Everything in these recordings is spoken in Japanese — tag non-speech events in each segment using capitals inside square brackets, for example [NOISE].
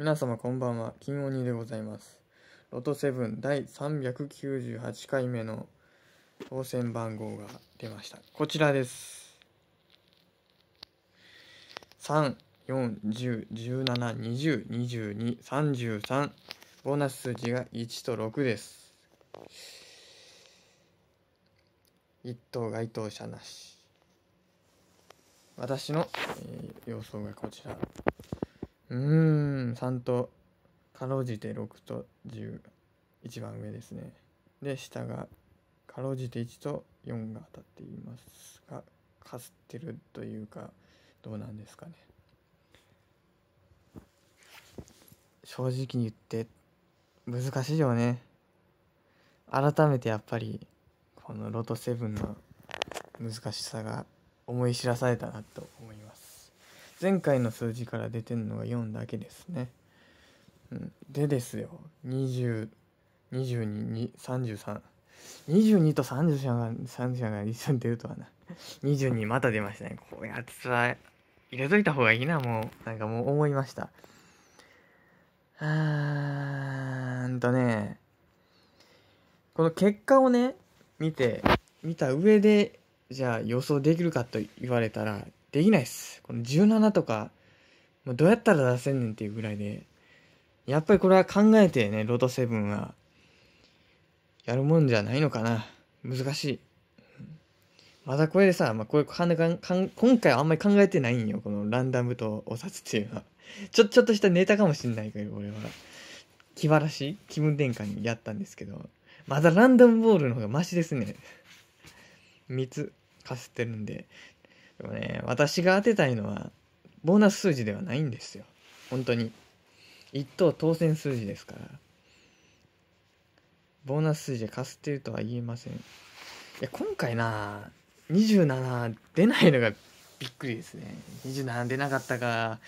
皆様こんばんは、金鬼でございます。ロトセブン第398回目の当選番号が出ました。こちらです。3、4、10、17、20、22、33。ボーナス数字が1と6です。1等該当者なし。私の、えー、予想がこちら。うーん、3と、かろうじて6と10、一番上ですね。で、下が、かろうじて1と4が当たっていますが、かすってるというか、どうなんですかね。正直に言って、難しいよね。改めてやっぱり、このロト7の難しさが思い知らされたなと思います。前回の数字から出てるのが4だけですね。うん、でですよ20 22 33 22と30が30が一緒に出るとはな22また出ましたねこうやつは入れといた方がいいなもうなんかもう思いましたあーんとねこの結果をね見て見た上でじゃあ予想できるかと言われたらできないっすこの17とか、もうどうやったら出せんねんっていうぐらいで、やっぱりこれは考えてね、ロードセブンは、やるもんじゃないのかな。難しい。まだこれでさ、まあ、これかんかん、今回はあんまり考えてないんよ。このランダムとお札っていうのは。[LAUGHS] ちょ、ちょっとしたネタかもしんないけど、俺は。気晴らし気分転換にやったんですけど。まだランダムボールの方がマシですね。3 [LAUGHS] つかすってるんで、でもね、私が当てたいのは、ボーナス数字ではないんですよ。本当に。一等当選数字ですから。ボーナス数字で貸すっていうとは言えません。いや、今回な、27出ないのがびっくりですね。27出なかったか、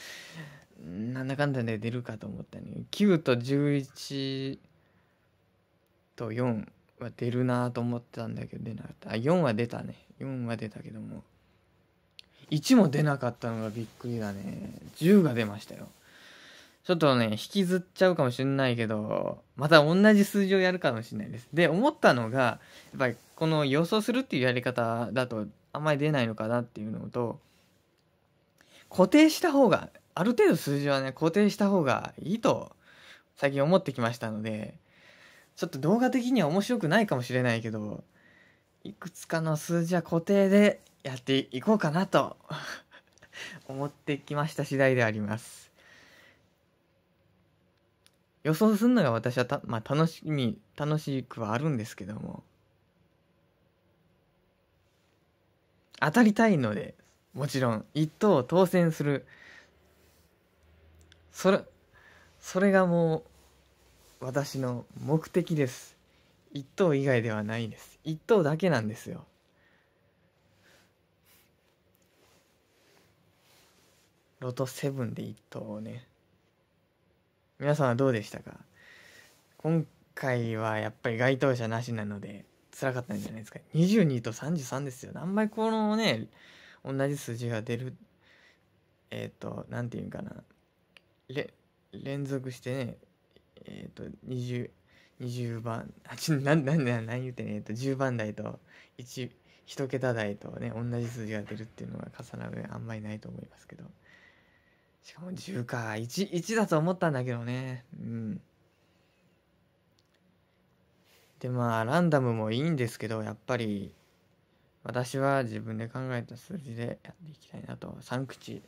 なんだかんだで出るかと思ったね。9と11と4は出るなと思ってたんだけど出なかった。あ、4は出たね。4は出たけども。1も出なかったのがびっくりだね10が出ましたよちょっとね引きずっちゃうかもしんないけどまた同じ数字をやるかもしんないですで思ったのがやっぱりこの予想するっていうやり方だとあんまり出ないのかなっていうのと固定した方がある程度数字はね固定した方がいいと最近思ってきましたのでちょっと動画的には面白くないかもしれないけどいくつかの数字は固定でやっていこうかなと [LAUGHS] 思ってきました次第であります。予想するのが私はた、まあ、楽しみ、楽しくはあるんですけども、当たりたいので、もちろん、一等当選する。それ、それがもう、私の目的です。一等以外ではないです。一等だけなんですよ。ロト7で1等ね皆さんはどうでしたか今回はやっぱり該当者なしなので辛かったんじゃないですか22と33ですよ何倍このね同じ数字が出るえっ、ー、と何て言うかな連続してねえっ、ー、と20 20番あちななな何言ってねえっ、と10番台と 1, 1桁台とね同じ数字が出るっていうのが重なるあんまりないと思いますけどしかも10か1 1だと思ったんだけどねうんでまあランダムもいいんですけどやっぱり私は自分で考えた数字でやっていきたいなと3口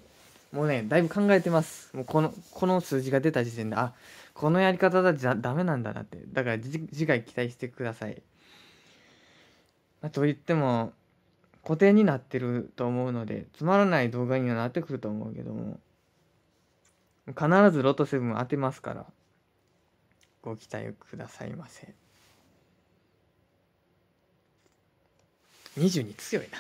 もうねだいぶ考えてますもうこのこの数字が出た時点であこのやり方だじゃダメなんだなってだから次回期待してください、まあ、と言っても固定になってると思うのでつまらない動画にはなってくると思うけども必ずロトセブン当てますからご期待くださいませ22強いな